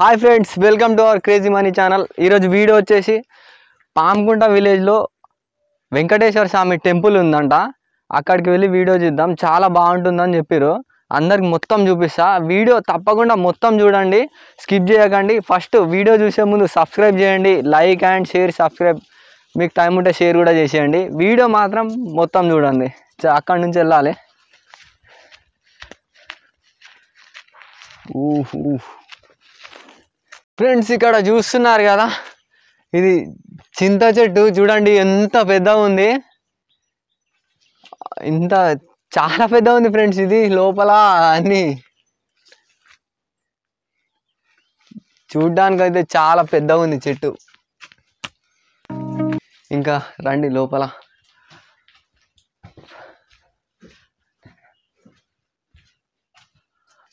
hi friends welcome to our crazy money channel ఈరోజు వీడియో వచ్చేసి పామకుంట విలేజ్లో వెంకటేశ్వర స్వామి టెంపుల్ ఉందంట అక్కడికి వెళ్ళి వీడియో చూద్దాం చాలా బాగుంటుందని చెప్పారు అందరికి మొత్తం చూపిస్తా వీడియో తప్పకుండా మొత్తం చూడండి స్కిప్ చేయకండి ఫస్ట్ వీడియో చూసే ముందు సబ్స్క్రైబ్ చేయండి లైక్ అండ్ షేర్ సబ్స్క్రైబ్ మీకు టైం ఉంటే షేర్ కూడా చేసేయండి వీడియో మాత్రం మొత్తం చూడండి అక్కడి నుంచి వెళ్ళాలి ఊహ్ ఊహ్ ఫ్రెండ్స్ ఇక్కడ చూస్తున్నారు కదా ఇది చింత చెట్టు చూడండి ఎంత పెద్ద ఉంది ఇంత చాలా పెద్ద ఉంది ఫ్రెండ్స్ ఇది లోపల అన్ని చూడ్డానికైతే చాలా పెద్ద ఉంది చెట్టు ఇంకా రండి లోపల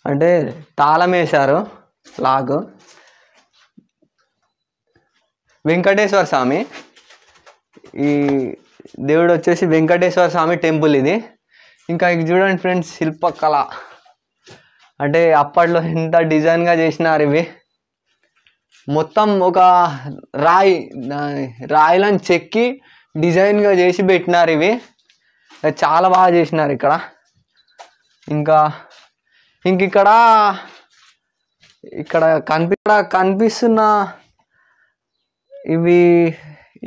అంటే తాళం వేశారు లాగు వెంకటేశ్వర స్వామి ఈ దేవుడు వచ్చేసి వెంకటేశ్వర స్వామి టెంపుల్ ఇది ఇంకా ఇది చూడండి ఫ్రెండ్స్ శిల్పకళ అంటే అప్పట్లో ఎంత డిజైన్గా చేసినారు ఇవి మొత్తం ఒక రాయి రాయిలను చెక్కి డిజైన్గా చేసి పెట్టినారు ఇవి చాలా బాగా చేసినారు ఇక్కడ ఇంకా ఇంక ఇక్కడ ఇక్కడ కనిపి కనిపిస్తున్న ఇవి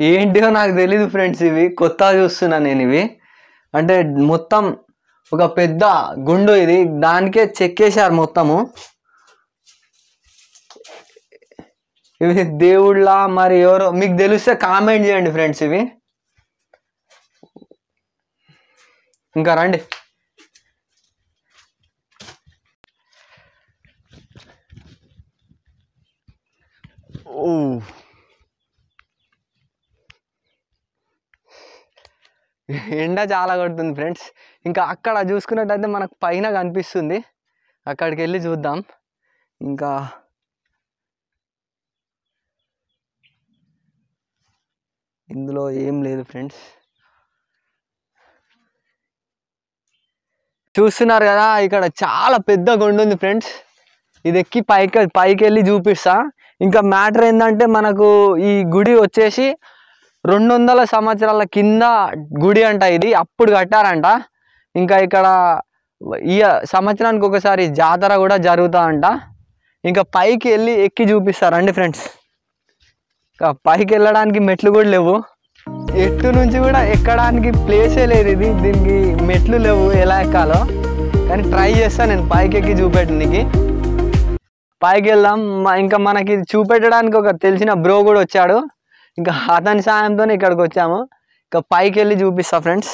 ఏంటో నాకు తెలీదు ఫ్రెండ్స్ ఇవి కొత్త చూస్తున్నా నేను ఇవి అంటే మొత్తం ఒక పెద్ద గుండు ఇది దానికే చెక్కేశారు మొత్తము ఇవి దేవుళ్ళ మరి ఎవరో మీకు తెలిస్తే కామెంట్ చేయండి ఫ్రెండ్స్ ఇవి ఇంకా రండి ఓ ఎండ చాలా కొడుతుంది ఫ్రెండ్స్ ఇంకా అక్కడ చూసుకున్నట్టయితే మనకు పైన కనిపిస్తుంది అక్కడికి వెళ్ళి చూద్దాం ఇంకా ఇందులో ఏం లేదు ఫ్రెండ్స్ చూస్తున్నారు కదా ఇక్కడ చాలా పెద్ద కొండ ఉంది ఫ్రెండ్స్ ఇది ఎక్కి పైకి పైకి వెళ్ళి చూపిస్తా ఇంకా మ్యాటర్ ఏంటంటే మనకు ఈ గుడి వచ్చేసి రెండు వందల సంవత్సరాల కింద గుడి అంట ఇది అప్పుడు కట్టారంట ఇంకా ఇక్కడ ఈ సంవత్సరానికి ఒకసారి జాతర కూడా జరుగుతా అంట ఇంకా పైకి వెళ్ళి ఎక్కి చూపిస్తారండి ఫ్రెండ్స్ ఇంకా పైకి వెళ్ళడానికి మెట్లు కూడా లేవు ఎట్టు నుంచి కూడా ఎక్కడానికి ప్లేసే లేదు ఇది దీనికి మెట్లు లేవు ఎలా ఎక్కాలో కానీ ట్రై చేస్తాను నేను పైకి ఎక్కి నీకు పైకి వెళ్దాం ఇంకా మనకి చూపెట్టడానికి ఒక తెలిసిన బ్రో కూడా వచ్చాడు ఇంకా అతని సాయంతో ఇక్కడికి వచ్చాము ఇంకా పైకి వెళ్ళి చూపిస్తా ఫ్రెండ్స్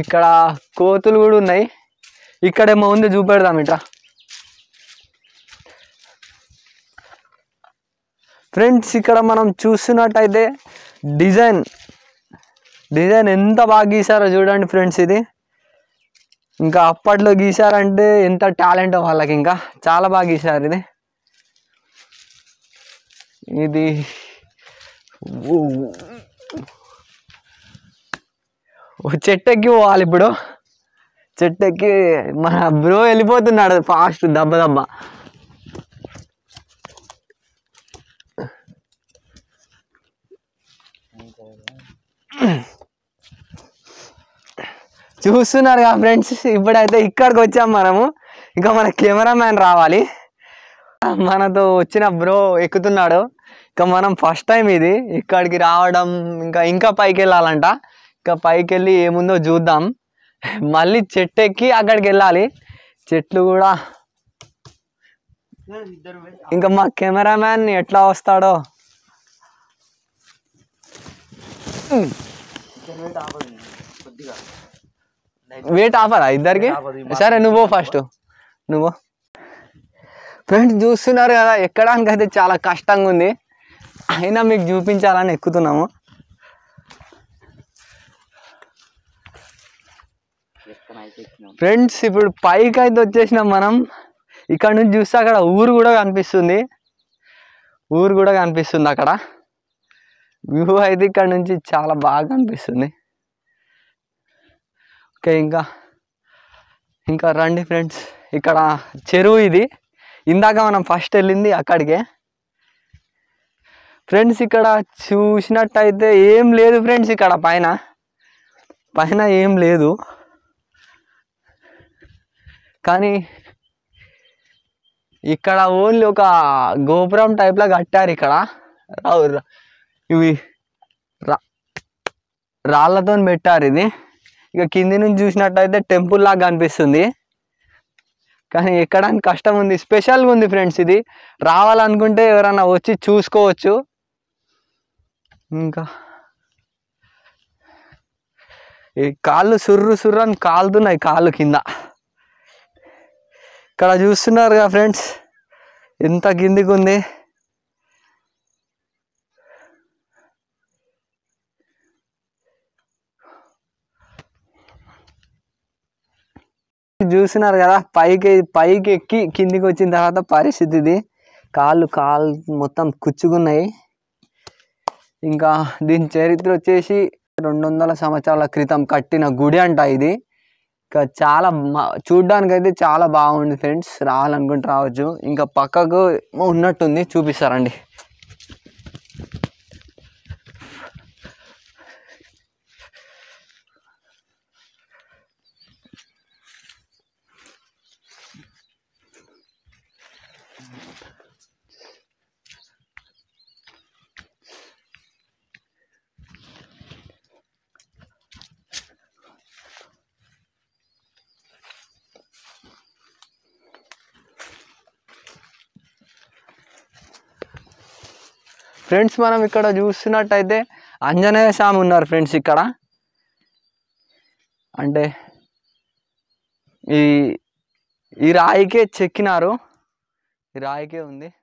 ఇక్కడ కోతులు కూడా ఉన్నాయి ఇక్కడేమో ఉంది చూపెడదాం ఇట్లా ఫ్రెండ్స్ ఇక్కడ మనం చూస్తున్నట్టయితే డిజైన్ డిజైన్ ఎంత బాగా గీసారో చూడండి ఫ్రెండ్స్ ఇది ఇంకా అప్పట్లో గీసారంటే ఎంత టాలెంట్ వాళ్ళకి ఇంకా చాలా బాగా గీసారు ఇది ఇది చెట్టు ఎక్కి పోవాలి ఇప్పుడు చెట్టు ఎక్కి మన బ్రో వెళ్ళిపోతున్నాడు ఫాస్ట్ దెబ్బ దెబ్బ చూస్తున్నారు కదా ఫ్రెండ్స్ ఇప్పుడైతే ఇక్కడికి వచ్చాం మనము ఇంకా మన కెమెరామ్యాన్ రావాలి మనతో వచ్చిన బ్రో ఎక్కుతున్నాడు ఇంకా మనం ఫస్ట్ టైం ఇది ఇక్కడికి రావడం ఇంకా ఇంకా పైకి వెళ్ళాలంట ఇంకా పైకి వెళ్ళి ఏముందో చూద్దాం మళ్ళీ చెట్టు ఎక్కి అక్కడికి వెళ్ళాలి చెట్లు కూడా ఇంకా మా కెమెరామ్యాన్ ఎట్లా వస్తాడో వెయిట్ ఆఫరా ఇద్దరికి సరే నువ్వు ఫస్ట్ నువ్వు ఫ్రెండ్స్ చూస్తున్నారు కదా ఎక్కడానికి అయితే చాలా కష్టంగా ఉంది అయినా మీకు చూపించాలని ఎక్కుతున్నాము ఫ్రెండ్స్ ఇప్పుడు పైకి అయితే వచ్చేసినాం మనం ఇక్కడ నుంచి చూస్తే అక్కడ ఊరు కూడా కనిపిస్తుంది ఊరు కూడా కనిపిస్తుంది అక్కడ వ్యూ అయితే ఇక్కడ నుంచి చాలా బాగా కనిపిస్తుంది ఓకే ఇంకా ఇంకా రండి ఫ్రెండ్స్ ఇక్కడ చెరువు ఇది ఇందాక మనం ఫస్ట్ వెళ్ళింది అక్కడికే ఫ్రెండ్స్ ఇక్కడ చూసినట్టయితే ఏం లేదు ఫ్రెండ్స్ ఇక్కడ పైన పైన ఏం లేదు కానీ ఇక్కడ ఓన్లీ ఒక గోపురం టైప్లో కట్టారు ఇక్కడ ఇవి రాళ్ళతో పెట్టారు ఇది ఇక కింది నుంచి చూసినట్టయితే టెంపుల్ లాగా కనిపిస్తుంది కానీ ఎక్కడానికి కష్టం ఉంది స్పెషల్గా ఉంది ఫ్రెండ్స్ ఇది రావాలనుకుంటే ఎవరైనా వచ్చి చూసుకోవచ్చు ఇంకా ఈ కాళ్ళు సుర్రు సుర్రు అని కాలుతున్నాయి కాళ్ళు కింద ఇక్కడ చూస్తున్నారుగా ఫ్రెండ్స్ ఎంత కిందికి ఉంది చూసినారు కదా పైకి పైకి ఎక్కి కిందికి వచ్చిన తర్వాత పరిస్థితి ఇది కాళ్ళు కాళ్ళు మొత్తం కుచ్చుకున్నాయి ఇంకా దీని చరిత్ర వచ్చేసి రెండు వందల సంవత్సరాల క్రితం కట్టిన గుడి అంట ఇది ఇంకా చాలా చూడ్డానికైతే చాలా బాగుంది ఫ్రెండ్స్ రావాలనుకుంటే రావచ్చు ఇంకా పక్కకు ఉన్నట్టుంది చూపిస్తారండి ఫ్రెండ్స్ మనం ఇక్కడ చూస్తున్నట్టయితే ఆంజనేయ స్వామి ఉన్నారు ఫ్రెండ్స్ ఇక్కడ అంటే ఈ ఈ రాయికే చెక్కినారు ఈ రాయికే ఉంది